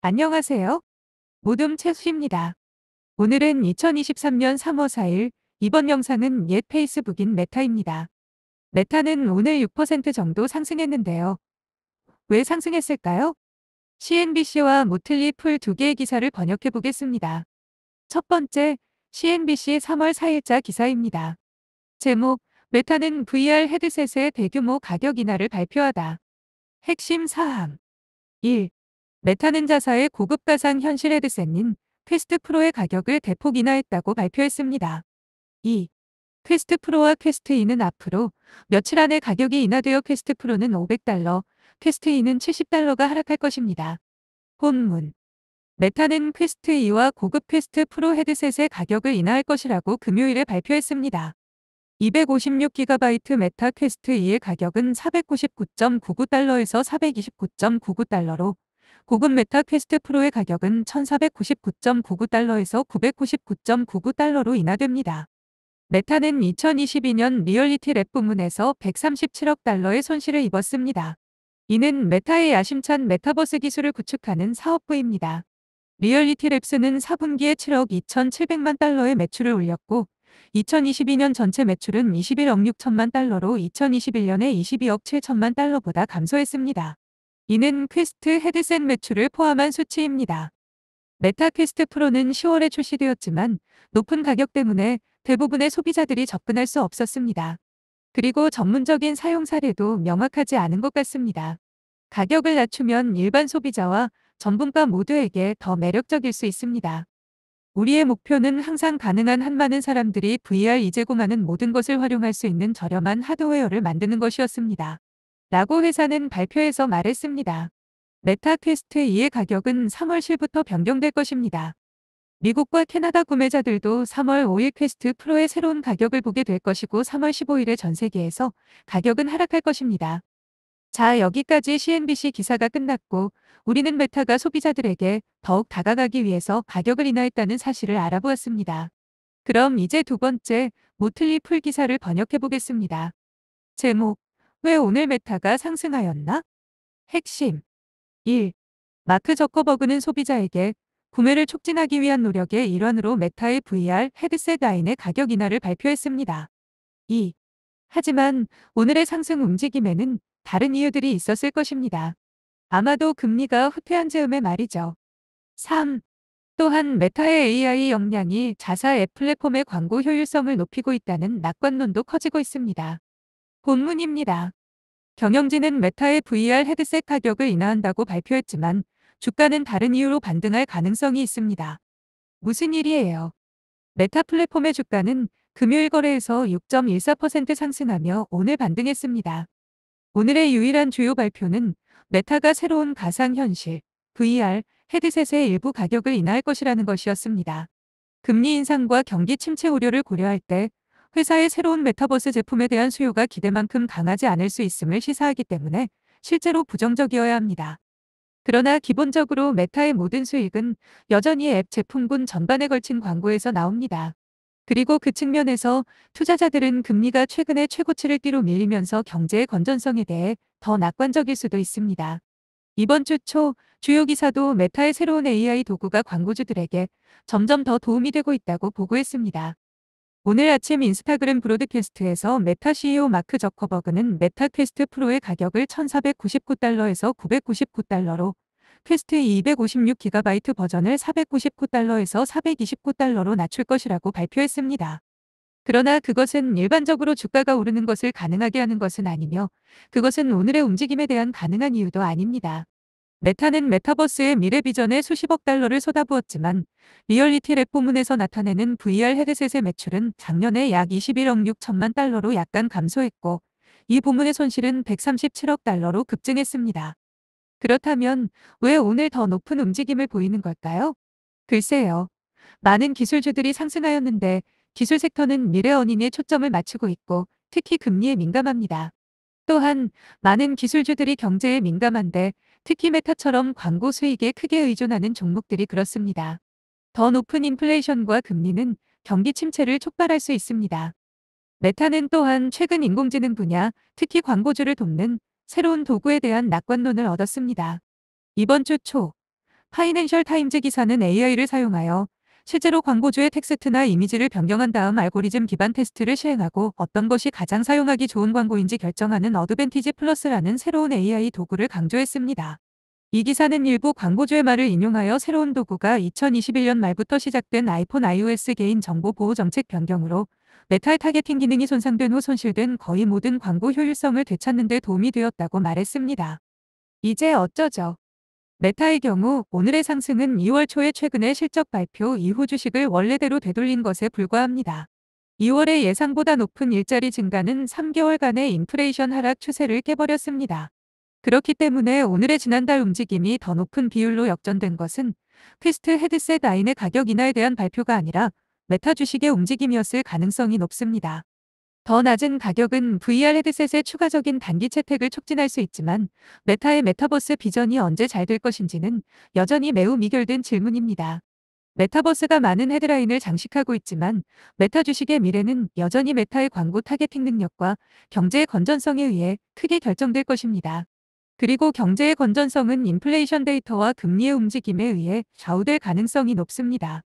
안녕하세요. 모둠 채수입니다. 오늘은 2023년 3월 4일, 이번 영상은 옛 페이스북인 메타입니다. 메타는 오늘 6% 정도 상승했는데요. 왜 상승했을까요? CNBC와 모틀리 풀 두 개의 기사를 번역해 보겠습니다. 첫 번째, CNBC 3월 4일자 기사입니다. 제목, 메타는 VR 헤드셋의 대규모 가격 인하를 발표하다. 핵심 사항 1. 메타는 자사의 고급 가상 현실 헤드셋인 퀘스트 프로의 가격을 대폭 인하했다고 발표했습니다. 2. 퀘스트 프로와 퀘스트 2는 앞으로 며칠 안에 가격이 인하되어 퀘스트 프로는 500달러, 퀘스트 2는 70달러가 하락할 것입니다. 본문 메타는 퀘스트 2와 고급 퀘스트 프로 헤드셋의 가격을 인하할 것이라고 금요일에 발표했습니다. 256GB 메타 퀘스트 2의 가격은 499.99달러에서 429.99달러로 고급 메타 퀘스트 프로의 가격은 1499.99달러에서 999.99달러로 인하됩니다. 메타는 2022년 리얼리티 랩 부문에서 137억 달러의 손실을 입었습니다. 이는 메타의 야심찬 메타버스 기술을 구축하는 사업부입니다. 리얼리티 랩스는 4분기에 7억 2,700만 달러의 매출을 올렸고 2022년 전체 매출은 21억 6천만 달러로 2021년에 22억 7천만 달러보다 감소했습니다. 이는 퀘스트 헤드셋 매출을 포함한 수치입니다. 메타 퀘스트 프로는 10월에 출시되었지만 높은 가격 때문에 대부분의 소비자들이 접근할 수 없었습니다. 그리고 전문적인 사용 사례도 명확하지 않은 것 같습니다. 가격을 낮추면 일반 소비자와 전분가 모두에게 더 매력적일 수 있습니다. 우리의 목표는 항상 가능한 한 많은 사람들이 VR 이 제공하는 모든 것을 활용할 수 있는 저렴한 하드웨어를 만드는 것이었습니다. 라고 회사는 발표에서 말했습니다. 메타 퀘스트 2의 가격은 3월 실부터 변경될 것입니다. 미국과 캐나다 구매자들도 3월 5일 퀘스트 프로의 새로운 가격을 보게 될 것이고 3월 15일에 전 세계에서 가격은 하락할 것입니다. 자 여기까지 CNBC 기사가 끝났고 우리는 메타가 소비자들에게 더욱 다가가기 위해서 가격을 인하했다는 사실을 알아보았습니다. 그럼 이제 두 번째 모틀리 풀 기사를 번역해 보겠습니다. 제목 왜 오늘 메타가 상승하였나? 핵심 1. 마크 저커버그는 소비자에게 구매를 촉진하기 위한 노력의 일환으로 메타의 VR 헤드셋 라인의 가격 인하를 발표했습니다. 2. 하지만 오늘의 상승 움직임에는 다른 이유들이 있었을 것입니다. 아마도 금리가 후퇴한 즈음에 말이죠. 3. 또한 메타의 AI 역량이 자사 앱 플랫폼의 광고 효율성을 높이고 있다는 낙관론도 커지고 있습니다. 본문입니다. 경영진은 메타의 VR 헤드셋 가격을 인하한다고 발표했지만 주가는 다른 이유로 반등할 가능성이 있습니다. 무슨 일이에요? 메타 플랫폼의 주가는 금요일 거래에서 6.14% 상승하며 오늘 반등했습니다. 오늘의 유일한 주요 발표는 메타가 새로운 가상현실 VR 헤드셋의 일부 가격을 인하할 것이라는 것이었습니다. 금리 인상과 경기 침체 우려를 고려할 때 회사의 새로운 메타버스 제품에 대한 수요가 기대만큼 강하지 않을 수 있음을 시사하기 때문에 실제로 부정적이어야 합니다. 그러나 기본적으로 메타의 모든 수익은 여전히 앱 제품군 전반에 걸친 광고에서 나옵니다. 그리고 그 측면에서 투자자들은 금리가 최근에 최고치를 띠로 밀리면서 경제의 건전성에 대해 더 낙관적일 수도 있습니다. 이번 주 초 주요 기사도 메타의 새로운 AI 도구가 광고주들에게 점점 더 도움이 되고 있다고 보고했습니다. 오늘 아침 인스타그램 브로드캐스트에서 메타 CEO 마크 저커버그는 메타 퀘스트 프로의 가격을 1499달러에서 999달러로 퀘스트 256GB 버전을 499달러에서 429달러로 낮출 것이라고 발표했습니다. 그러나 그것은 일반적으로 주가가 오르는 것을 가능하게 하는 것은 아니며 그것은 오늘의 움직임에 대한 가능한 이유도 아닙니다. 메타는 메타버스의 미래 비전에 수십억 달러를 쏟아부었지만 리얼리티 랩 부문에서 나타내는 VR 헤드셋의 매출은 작년에 약 21억 6천만 달러로 약간 감소했고 이 부문의 손실은 137억 달러로 급증했습니다. 그렇다면 왜 오늘 더 높은 움직임을 보이는 걸까요? 글쎄요. 많은 기술주들이 상승하였는데 기술 섹터는 미래 언인에 초점을 맞추고 있고 특히 금리에 민감합니다. 또한 많은 기술주들이 경제에 민감한데 특히 메타처럼 광고 수익에 크게 의존하는 종목들이 그렇습니다. 더 높은 인플레이션과 금리는 경기 침체를 촉발할 수 있습니다. 메타는 또한 최근 인공지능 분야, 특히 광고주를 돕는 새로운 도구에 대한 낙관론을 얻었습니다. 이번 주 초, 파이낸셜 타임즈 기사는 AI를 사용하여 실제로 광고주의 텍스트나 이미지를 변경한 다음 알고리즘 기반 테스트를 시행하고 어떤 것이 가장 사용하기 좋은 광고인지 결정하는 어드밴티지 플러스라는 새로운 AI 도구를 강조했습니다. 이 기사는 일부 광고주의 말을 인용하여 새로운 도구가 2021년 말부터 시작된 아이폰 iOS 개인 정보 보호 정책 변경으로 메탈 타겟팅 기능이 손상된 후 손실된 거의 모든 광고 효율성을 되찾는 데 도움이 되었다고 말했습니다. 이제 어쩌죠? 메타의 경우 오늘의 상승은 2월 초에 최근의 실적 발표 이후 주식을 원래대로 되돌린 것에 불과합니다. 2월의 예상보다 높은 일자리 증가는 3개월간의 인플레이션 하락 추세를 깨버렸습니다. 그렇기 때문에 오늘의 지난달 움직임이 더 높은 비율로 역전된 것은 퀘스트 헤드셋 라인의 가격 인하에 대한 발표가 아니라 메타 주식의 움직임이었을 가능성이 높습니다. 더 낮은 가격은 VR 헤드셋의 추가적인 단기 채택을 촉진할 수 있지만 메타의 메타버스 비전이 언제 잘 될 것인지는 여전히 매우 미결된 질문입니다. 메타버스가 많은 헤드라인을 장식하고 있지만 메타 주식의 미래는 여전히 메타의 광고 타겟팅 능력과 경제의 건전성에 의해 크게 결정될 것입니다. 그리고 경제의 건전성은 인플레이션 데이터와 금리의 움직임에 의해 좌우될 가능성이 높습니다.